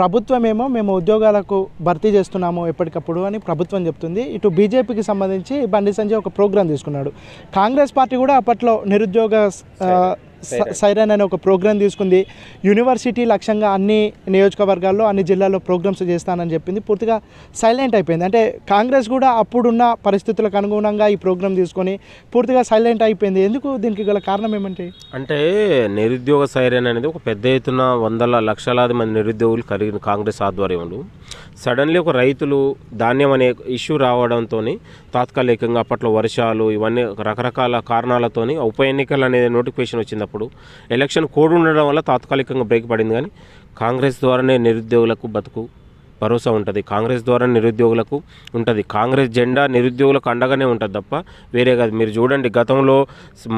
ప్రభుత్వమేమో మేము ఉద్యోగాలకు భర్తీ చేస్తున్నాము ఎప్పటికప్పుడు అని ప్రభుత్వం చెప్తుంది ఇటు బీజేపీకి సంబంధించి బండి సంజయ్ ఒక ప్రోగ్రాం తీసుకున్నాడు కాంగ్రెస్ పార్టీ కూడా అప్పట్లో నిరుద్యోగ సైరన్ అనే ఒక ప్రోగ్రామ్ తీసుకుంది యూనివర్సిటీ లక్ష్యంగా అన్ని నియోజకవర్గాల్లో అన్ని జిల్లాల్లో ప్రోగ్రామ్స్ చేస్తానని చెప్పింది పూర్తిగా సైలెంట్ అయిపోయింది అంటే కాంగ్రెస్ కూడా అప్పుడున్న పరిస్థితులకు అనుగుణంగా ఈ ప్రోగ్రామ్ తీసుకొని పూర్తిగా సైలెంట్ అయిపోయింది ఎందుకు దీనికి గల కారణం ఏమంటే అంటే నిరుద్యోగ సైరన్ అనేది ఒక పెద్ద ఎత్తున వందల లక్షలాది మంది నిరుద్యోగులు కలిగిన కాంగ్రెస్ ఆధ్వర్యంలో సడన్లీ ఒక రైతులు ధాన్యం అనే ఇష్యూ రావడంతో తాత్కాలికంగా అప్పట్లో వర్షాలు ఇవన్నీ రకరకాల కారణాలతో ఉప ఎన్నికలు అనేది నోటిఫికేషన్ వచ్చినప్పుడు ఎలక్షన్ కోడ్ ఉండడం వల్ల తాత్కాలికంగా బ్రేక్ పడింది కానీ కాంగ్రెస్ ద్వారానే నిరుద్యోగులకు బతుకు భరోసా ఉంటుంది కాంగ్రెస్ ద్వారా నిరుద్యోగులకు ఉంటుంది కాంగ్రెస్ జెండా నిరుద్యోగులకు అండగానే ఉంటుంది తప్ప వేరే కాదు మీరు చూడండి గతంలో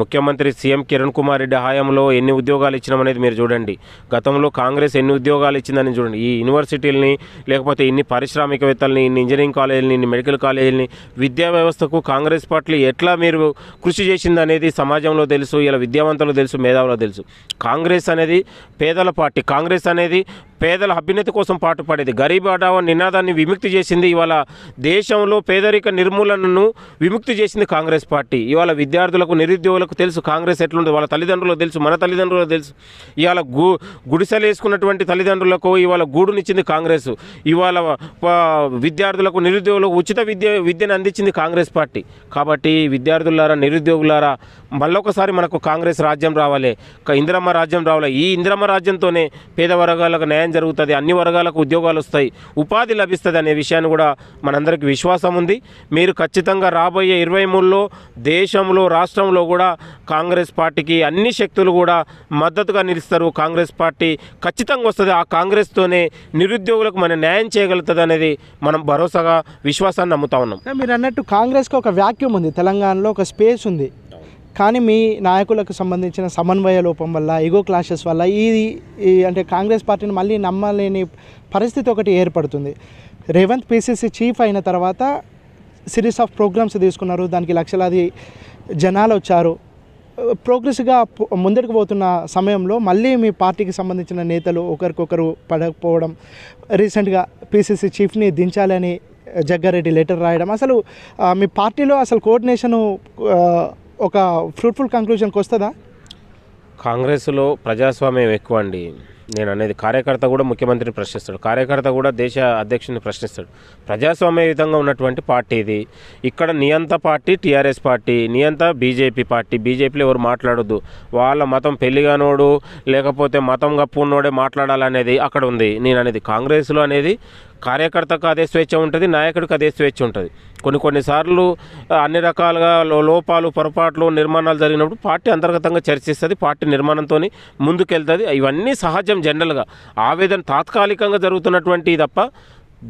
ముఖ్యమంత్రి సీఎం కిరణ్ కుమార్ రెడ్డి హయాంలో ఎన్ని ఉద్యోగాలు ఇచ్చినామనేది మీరు చూడండి గతంలో కాంగ్రెస్ ఎన్ని ఉద్యోగాలు ఇచ్చిందని చూడండి ఈ యూనివర్సిటీలని లేకపోతే ఇన్ని పారిశ్రామికవేత్తలని ఇన్ని ఇంజనీరింగ్ కాలేజీలని ఇన్ని మెడికల్ కాలేజీలని విద్యా వ్యవస్థకు కాంగ్రెస్ పార్టీ ఎట్లా మీరు కృషి చేసింది అనేది సమాజంలో తెలుసు ఇలా విద్యావంతులు తెలుసు మేధావులు తెలుసు కాంగ్రెస్ అనేది పేదల పార్టీ కాంగ్రెస్ అనేది పేదల అభ్యున్నతి కోసం పాటుపడేది గరీబ్ అడావా నినాదాన్ని విముక్తి చేసింది ఇవాళ దేశంలో పేదరిక నిర్మూలనను విముక్తి చేసింది కాంగ్రెస్ పార్టీ ఇవాళ విద్యార్థులకు నిరుద్యోగులకు తెలుసు కాంగ్రెస్ ఎట్లుంది వాళ్ళ తల్లిదండ్రులకు తెలుసు మన తల్లిదండ్రులకు తెలుసు ఇవాళ గు గుడిసెలు వేసుకున్నటువంటి తల్లిదండ్రులకు ఇవాళ గూడునిచ్చింది కాంగ్రెస్ ఇవాళ విద్యార్థులకు నిరుద్యోగులకు ఉచిత విద్య విద్యను అందించింది కాంగ్రెస్ పార్టీ కాబట్టి విద్యార్థులారా నిరుద్యోగులారా మళ్ళొకసారి మనకు కాంగ్రెస్ రాజ్యం రావాలి ఇందిరమ్మ రాజ్యం రావాలి ఈ ఇందిరమ్మ రాజ్యంతోనే పేద వర్గాలకు న్యాయం జరుగుతుంది అన్ని వర్గాలకు ఉద్యోగాలు వస్తాయి ఉపాధి లభిస్తుంది అనే విషయాన్ని కూడా మనందరికీ విశ్వాసం ఉంది మీరు ఖచ్చితంగా రాబోయే ఇరవై మూడులో దేశంలో రాష్ట్రంలో కూడా కాంగ్రెస్ పార్టీకి అన్ని శక్తులు కూడా మద్దతుగా నిలుస్తారు కాంగ్రెస్ పార్టీ ఖచ్చితంగా వస్తుంది ఆ కాంగ్రెస్తోనే నిరుద్యోగులకు మనం న్యాయం చేయగలుగుతుంది అనేది మనం భరోసాగా విశ్వాసాన్ని నమ్ముతా ఉన్నాం మీరు అన్నట్టు కాంగ్రెస్కి ఒక వ్యాక్యూమ్ ఉంది తెలంగాణలో ఒక స్పేస్ ఉంది కానీ మీ నాయకులకు సంబంధించిన సమన్వయ లోపం వల్ల ఎగో క్లాషెస్ వల్ల ఇది అంటే కాంగ్రెస్ పార్టీని మళ్ళీ నమ్మలేని పరిస్థితి ఒకటి ఏర్పడుతుంది రేవంత్ పిసిసి చీఫ్ అయిన తర్వాత సిరీస్ ఆఫ్ ప్రోగ్రామ్స్ తీసుకున్నారు దానికి లక్షలాది జనాలు వచ్చారు ప్రోగ్రెస్గా ముందరికి పోతున్న సమయంలో మళ్ళీ మీ పార్టీకి సంబంధించిన నేతలు ఒకరికొకరు పడకపోవడం రీసెంట్గా పిసిసి చీఫ్ని దించాలని జగ్గారెడ్డి లెటర్ రాయడం అసలు మీ పార్టీలో అసలు కోఆర్డినేషను ఒక ఫ్రూట్ఫుల్ కంక్లూజన్కి వస్తుందా కాంగ్రెస్లో ప్రజాస్వామ్యం ఎక్కువ అండి నేను అనేది కార్యకర్త కూడా ముఖ్యమంత్రిని ప్రశ్నిస్తాడు కార్యకర్త కూడా దేశ అధ్యక్షుని ప్రశ్నిస్తాడు ప్రజాస్వామ్య విధంగా ఉన్నటువంటి పార్టీ ఇది ఇక్కడ నియంత పార్టీ టీఆర్ఎస్ పార్టీ నియంత బీజేపీ పార్టీ బీజేపీలో ఎవరు మాట్లాడద్దు వాళ్ళ మతం పెళ్లిగానోడు లేకపోతే మతం గప్పున్నోడే మాట్లాడాలనేది అక్కడ ఉంది నేను అనేది కాంగ్రెస్లో అనేది కార్యకర్తకు అదే స్వేచ్ఛ ఉంటుంది నాయకుడికి అదే స్వేచ్ఛ ఉంటుంది కొన్ని కొన్నిసార్లు అన్ని రకాలుగా లోపాలు పొరపాట్లు నిర్మాణాలు జరిగినప్పుడు పార్టీ అంతర్గతంగా చర్చిస్తుంది పార్టీ నిర్మాణంతో ముందుకెళ్తుంది ఇవన్నీ సహజ కొంచెం జనరల్గా ఆవేదన తాత్కాలికంగా జరుగుతున్నటువంటి తప్ప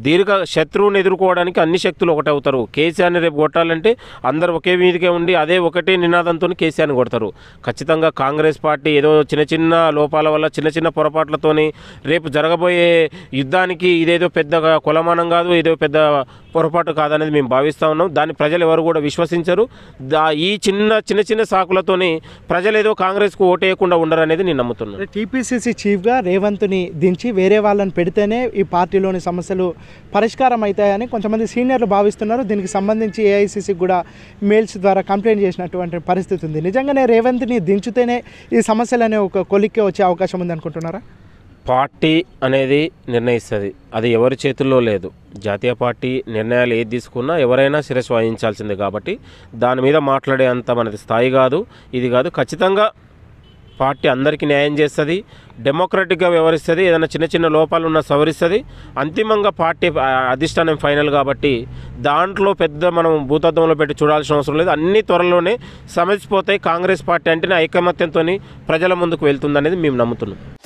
దీర్ఘ శత్రువుని ఎదుర్కోవడానికి అన్ని శక్తులు ఒకటవుతారు కేసీఆర్ని రేపు కొట్టాలంటే అందరు ఒకే మీదకే ఉండి అదే ఒకటే నినాదంతో కేసీఆర్ని కొడతారు ఖచ్చితంగా కాంగ్రెస్ పార్టీ ఏదో చిన్న చిన్న లోపాల వల్ల చిన్న చిన్న పొరపాట్లతోని రేపు జరగబోయే యుద్ధానికి ఇదేదో పెద్ద కులమానం కాదు ఏదో పెద్ద పొరపాటు కాదనేది మేము భావిస్తూ ఉన్నాం దాన్ని ప్రజలు ఎవరు కూడా విశ్వసించరు దా ఈ చిన్న చిన్న చిన్న సాకులతోని ప్రజలు ఏదో కాంగ్రెస్కు ఓటేయకుండా ఉండరు అనేది నేను నమ్ముతున్నాను టీపీసీసీ చీఫ్గా రేవంత్ని దించి వేరే వాళ్ళని పెడితేనే ఈ పార్టీలోని సమస్యలు పరిష్కారం అవుతాయని కొంతమంది సీనియర్లు భావిస్తున్నారు దీనికి సంబంధించి ఏఐసిసి కూడా మెయిల్స్ ద్వారా కంప్లైంట్ చేసినటువంటి పరిస్థితి ఉంది నిజంగానే రేవంత్ని దించితేనే ఈ సమస్యలు అనే ఒక కొలిక్కి వచ్చే అవకాశం ఉంది అనుకుంటున్నారా పార్టీ అనేది నిర్ణయిస్తుంది అది ఎవరి చేతుల్లో లేదు జాతీయ పార్టీ నిర్ణయాలు ఏది తీసుకున్నా ఎవరైనా శిరస్ వాయించాల్సిందే కాబట్టి దాని మీద మాట్లాడే అంత మనది స్థాయి కాదు ఇది కాదు ఖచ్చితంగా పార్టీ అందరికీ న్యాయం చేస్తుంది డెమోక్రటిక్గా వ్యవహరిస్తుంది ఏదైనా చిన్న చిన్న లోపాలు ఉన్నా సవరిస్తుంది అంతిమంగా పార్టీ అధిష్టానం ఫైనల్ కాబట్టి దాంట్లో పెద్ద మనం భూతత్వంలో పెట్టి చూడాల్సిన అవసరం లేదు అన్ని త్వరలోనే సమసిపోతాయి కాంగ్రెస్ పార్టీ అంటేనే ఐకమత్యంతో ప్రజల ముందుకు వెళ్తుందనేది మేము నమ్ముతున్నాం